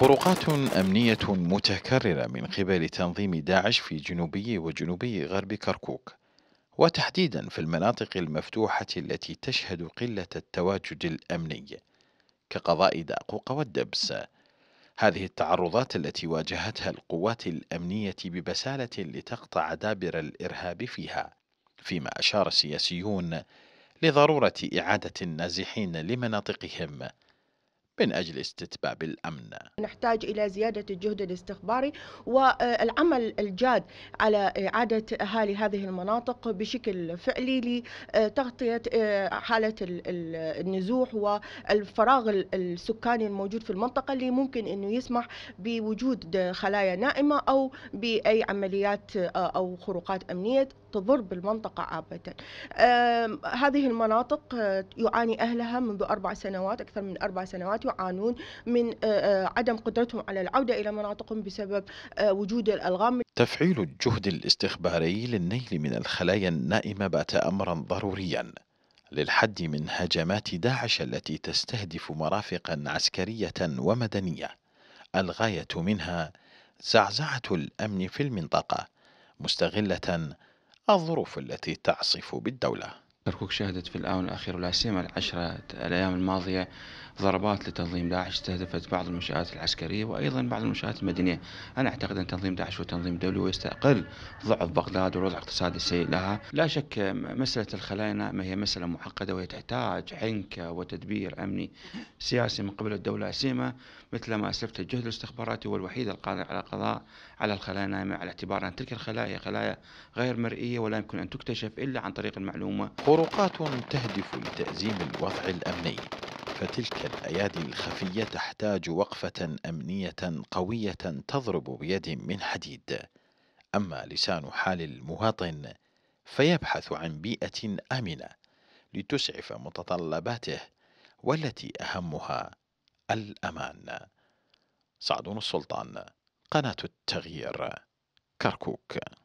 فروقات أمنية متكررة من قبل تنظيم داعش في جنوبي وجنوبي غرب كركوك وتحديدا في المناطق المفتوحة التي تشهد قلة التواجد الأمني كقضاء داقوق والدبس هذه التعرضات التي واجهتها القوات الأمنية ببسالة لتقطع دابر الإرهاب فيها فيما أشار السياسيون لضرورة إعادة النازحين لمناطقهم من أجل استتباب الأمن نحتاج إلى زيادة الجهد الاستخباري والعمل الجاد على إعادة أهالي هذه المناطق بشكل فعلي لتغطية آه، حالة النزوح والفراغ السكاني الموجود في المنطقة اللي ممكن أنه يسمح بوجود خلايا نائمة أو بأي عمليات آه، أو خروقات أمنية تضر بالمنطقة عامة هذه المناطق آه، يعاني أهلها منذ أربع سنوات أكثر من أربع سنوات يعانون من آه، آه، عدم قدرتهم على العودة إلى مناطقهم بسبب آه، وجود الألغام تفعيل الجهد الاستخباري للنيل من الخلايا النائمة بات أمرا ضروريا للحد من هجمات داعش التي تستهدف مرافقا عسكرية ومدنية الغاية منها زعزعة الأمن في المنطقة مستغلة الظروف التي تعصف بالدولة كركوك شهدت في الآونة الأخيرة ولا سيما العشرة الأيام الماضية ضربات لتنظيم داعش استهدفت بعض المنشآت العسكرية وأيضا بعض المنشآت المدنية أنا أعتقد أن تنظيم داعش هو تنظيم دولي ويستقل ضعف بغداد والوضع الاقتصادي السيء لها لا شك مسألة الخلايا النائمة هي مسألة معقدة وهي تحتاج حنكة وتدبير أمني سياسي من قبل الدولة سيما مثل ما أسلفت الجهد الاستخباراتي هو الوحيد القادر على القضاء على الخلايا النائمة على اعتبار أن تلك الخلايا خلايا غير مرئية ولا يمكن أن تكتشف إلا عن طريق المعلومة طرقات تهدف لتأزيم الوضع الأمني فتلك الأيادي الخفية تحتاج وقفة أمنية قوية تضرب بيد من حديد أما لسان حال المواطن فيبحث عن بيئة آمنة لتسعف متطلباته والتي أهمها الأمان سعدون السلطان قناة التغيير كركوك